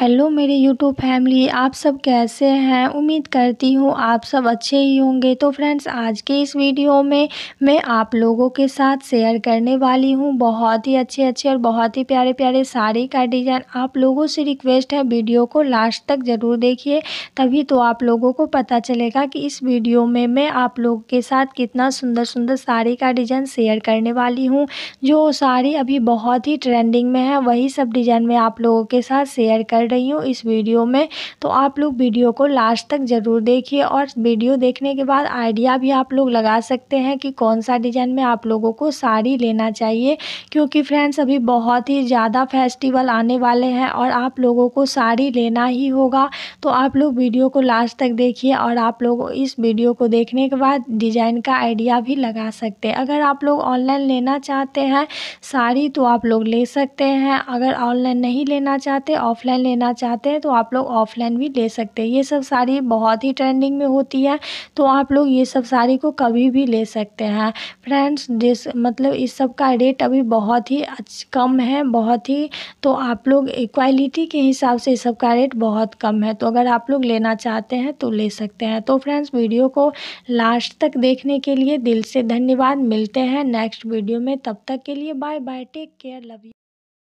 hello मेरी YouTube family आप सब कैसे हैं उम्मीद करती हूँ आप सब अच्छे ही होंगे तो फ्रेंड्स आज के इस वीडियो में मैं आप लोगों के साथ शेयर करने वाली हूँ बहुत ही अच्छे अच्छे और बहुत ही प्यारे प्यारे साड़ी का डिज़ाइन आप लोगों से रिक्वेस्ट है वीडियो को लास्ट तक ज़रूर देखिए तभी तो आप लोगों को पता चलेगा कि इस वीडियो में मैं आप लोगों के साथ कितना सुंदर सुंदर साड़ी का डिज़ाइन शेयर करने वाली हूँ जो साड़ी अभी बहुत ही ट्रेंडिंग में है वही सब डिज़ाइन मैं आप लोगों के साथ शेयर कर रही हूँ इस वीडियो में तो आप लोग वीडियो को लास्ट तक ज़रूर देखिए और वीडियो देखने के बाद आइडिया भी आप लोग लगा सकते हैं कि कौन सा डिज़ाइन में आप लोगों को साड़ी लेना चाहिए क्योंकि फ्रेंड्स अभी बहुत ही ज़्यादा फेस्टिवल आने वाले हैं और आप लोगों को साड़ी लेना ही होगा तो आप लोग वीडियो को लास्ट तक देखिए और आप लोग इस वीडियो को देखने के बाद डिज़ाइन का आइडिया भी लगा सकते हैं अगर आप लोग ऑनलाइन लेना चाहते हैं साड़ी तो आप लोग ले सकते हैं अगर ऑनलाइन नहीं लेना चाहते ऑफलाइन लेना लेना चाहते हैं तो आप लोग ऑफलाइन भी ले सकते हैं ये सब साड़ी बहुत ही ट्रेंडिंग में होती है तो आप लोग ये सब साड़ी को कभी भी ले सकते हैं फ्रेंड्स जिस मतलब इस सब का रेट अभी बहुत ही कम है बहुत ही तो आप लोग क्वालिटी के हिसाब से इस सब का रेट बहुत कम है तो अगर आप लोग लेना चाहते हैं तो ले सकते हैं तो फ्रेंड्स वीडियो को लास्ट तक देखने के लिए दिल से धन्यवाद मिलते हैं नेक्स्ट वीडियो में तब तक के लिए bye bye take care love you